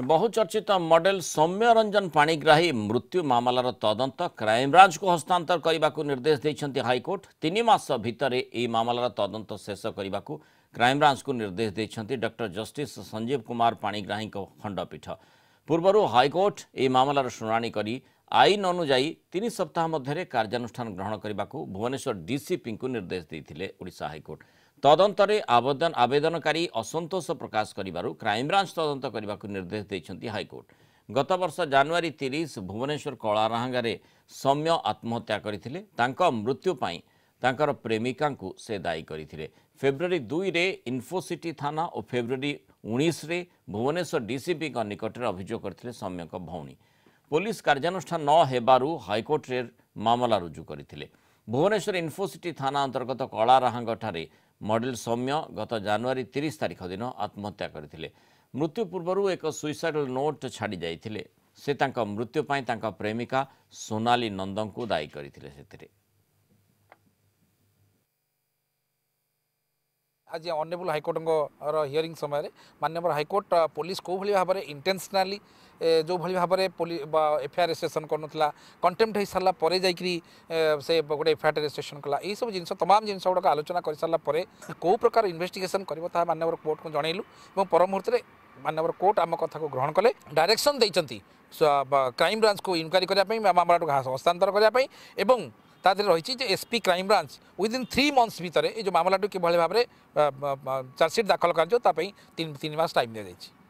बहुचर्चित मडेल सौम्य रंजन पाणीग्राही मृत्यु मामलार तदंत क्राइमब्रांच को हस्तांतर करने को निर्देश देते हाइकोर्ट तीन मस भितर तदंत शेष करने को क्राइमब्रांच को निर्देश देते डक्टर जस्टिस संजीव कुमार पाणिग्राही खंडपीठ पूर्व हाइकोर्ट यह मामलार शुणी कर आईन अनुजाई तीन सप्ताह मध्य कार्यानुष्ठान ग्रहण करने को भुवनेश्वर डीसीपी को निर्देश देते हाइकोर्ट তদন্তরে আবেদন আবেদনকারী অসন্তোষ প্রকাশ করবার ক্রাইমব্রাঞ্চ তদন্ত করা নির্দেশ দিয়েছেন হাইকোর্ট গত বর্ষ জানুয়ারি তিরিশ ভুবনেশ্বর কলারাহাঙ্গারে সৌম্য আত্মহত্যা করে মৃত্যু পাই তাঁর প্রেমিকা সে দায়ী করে ফেব্রুয়ারি দুইরে ইনফোসিটি থানা ও ফেব্রুয়ারি উনিশে ভুবনেশ্বর ডিসিপি নিকটে অভিযোগ করে সৌম্যক ভৌণী পুলিশ কার্যানুষ্ঠান নহেবার হাইকোর্টের মামলা রুজু করে ভুবনেশ্বর ইনফোসিটি থানা অন্তর্গত কলারাহাঙ্গঠারে ମଡେଲ ସୌମ୍ୟ ଗତ ଜାନୁଆରୀ ତିରିଶ ତାରିଖ ଦିନ ଆତ୍ମହତ୍ୟା କରିଥିଲେ ମୃତ୍ୟୁ ପୂର୍ବରୁ ଏକ ସୁଇସାଇଡ଼ ନୋଟ୍ ଛାଡ଼ି ଯାଇଥିଲେ ସେ ତାଙ୍କ ମୃତ୍ୟୁ ପାଇଁ ତାଙ୍କ ପ୍ରେମିକା ସୋନାଲି ନନ୍ଦଙ୍କୁ ଦାୟୀ କରିଥିଲେ ସେଥିରେ ଆଜି ଅନେବୁଲ୍ ହାଇକୋର୍ଟଙ୍କର ହିୟରିଂ ସମୟରେ ମାନ୍ୟବର ହାଇକୋର୍ଟ ପୋଲିସ କେଉଁଭଳି ଭାବରେ ଇଣ୍ଟେନ୍ସନାଲି ଯେଉଁଭଳି ଭାବରେ ବା ଏଫଆଇଆର୍ ରେଜିଷ୍ଟ୍ରେସନ୍ କରୁନଥିଲା କଣ୍ଟେମ୍ପ୍ଟ ହୋଇସାରିଲା ପରେ ଯାଇକରି ସେ ଗୋଟେ ଏଫଆଇଆର୍ ରେଜିଷ୍ଟ୍ରେସନ୍ କଲା ଏହିସବୁ ଜିନିଷ ତମାମ ଜିନିଷ ଗୁଡ଼ାକ ଆଲୋଚନା କରିସାରିଲା ପରେ କେଉଁ ପ୍ରକାର ଇନଭେଷ୍ଟିଗେସନ୍ କରିବ ତାହା ମାନ୍ୟବର କୋର୍ଟଙ୍କୁ ଜଣାଇଲୁ ଏବଂ ପର ମୁହୂର୍ତ୍ତରେ ମାନ୍ୟବର କୋର୍ଟ ଆମ କଥାକୁ ଗ୍ରହଣ କଲେ ଡାଇରେକ୍ସନ୍ ଦେଇଛନ୍ତି କ୍ରାଇମ୍ ବ୍ରାଞ୍ଚକୁ ଇନକ୍ୱାରି କରିବା ପାଇଁ ମାମଲାଟିକୁ ହସ୍ତାନ୍ତର କରିବା ପାଇଁ ଏବଂ তাদের রয়েছে যে SP crime branch within three months ভিতরে এই যে মামলাটি কিভাবে ভাবে চার্জশিট দাখল করা তা তিন তিন মাস টাইম দিয়ে দিয়েছে